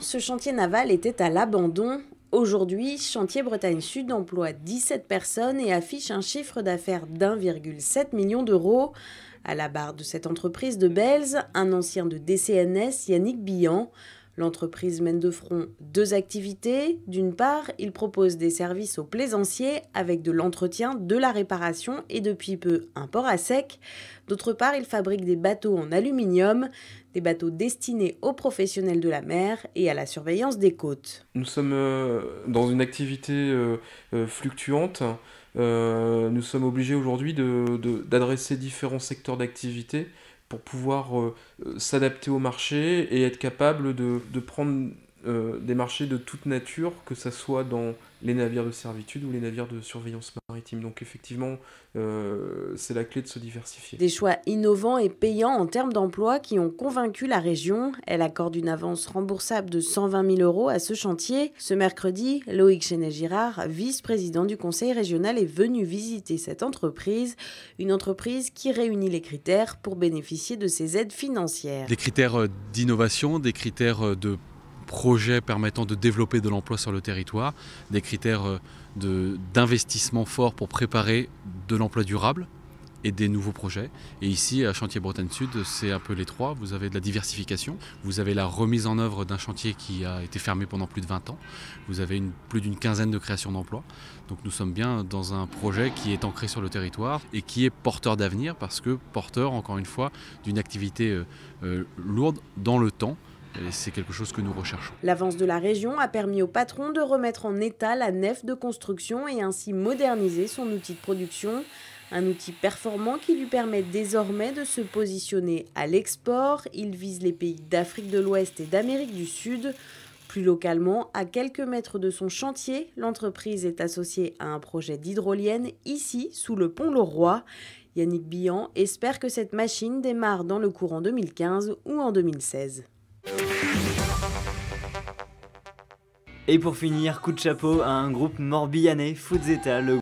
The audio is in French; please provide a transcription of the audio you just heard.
ce chantier naval était à l'abandon. Aujourd'hui, Chantier Bretagne Sud emploie 17 personnes et affiche un chiffre d'affaires d'1,7 million d'euros. À la barre de cette entreprise de Belz, un ancien de DCNS, Yannick Billan. L'entreprise mène de front deux activités. D'une part, il propose des services aux plaisanciers avec de l'entretien, de la réparation et depuis peu un port à sec. D'autre part, il fabrique des bateaux en aluminium, des bateaux destinés aux professionnels de la mer et à la surveillance des côtes. Nous sommes euh, dans une activité euh, euh, fluctuante. nous sommes obligés aujourd'hui d'adresser différents secteurs d'activité pour pouvoir euh, euh, s'adapter au marché et être capable de, prendre euh, des marchés de toute nature, que ce soit dans les navires de servitude ou les navires de surveillance maritime. Donc effectivement, euh, c'est la clé de se diversifier. Des choix innovants et payants en termes d'emploi qui ont convaincu la région. Elle accorde une avance remboursable de 120 000 euros à ce chantier. Ce mercredi, Loïc Chenet-Girard, vice-président du conseil régional, est venu visiter cette entreprise. Une entreprise qui réunit les critères pour bénéficier de ces aides financières. Des critères euh, d'innovation, des critères de projets permettant de développer de l'emploi sur le territoire, des critères euh, d'investissement fort pour préparer de l'emploi durable et des nouveaux projets. Et ici, à Chantier Bretagne Sud, c'est un peu les trois. Vous avez de la diversification, vous avez la remise en œuvre d'un chantier qui a été fermé pendant plus de 20 ans, vous avez plus d'une quinzaine de créations d'emplois. Donc nous sommes bien dans un projet qui est ancré sur le territoire et qui est porteur d'avenir parce que porteur, encore une fois, d'une activité euh, euh, lourde dans le temps c'est quelque chose que nous recherchons. L'avance de la région a permis au patron de remettre en état la nef de construction et ainsi moderniser son outil de production. Un outil performant qui lui permet désormais de se positionner à l'export. Il vise les pays d'Afrique de l'Ouest et d'Amérique du Sud. Plus localement, à quelques mètres de son chantier, l'entreprise est associée à un projet d'hydrolienne ici, sous le pont Leroy. Yannick Billan espère que cette machine démarre dans le courant 2015 ou en 2016. Et pour finir, coup de chapeau à un groupe morbihanais, Fuzeta, le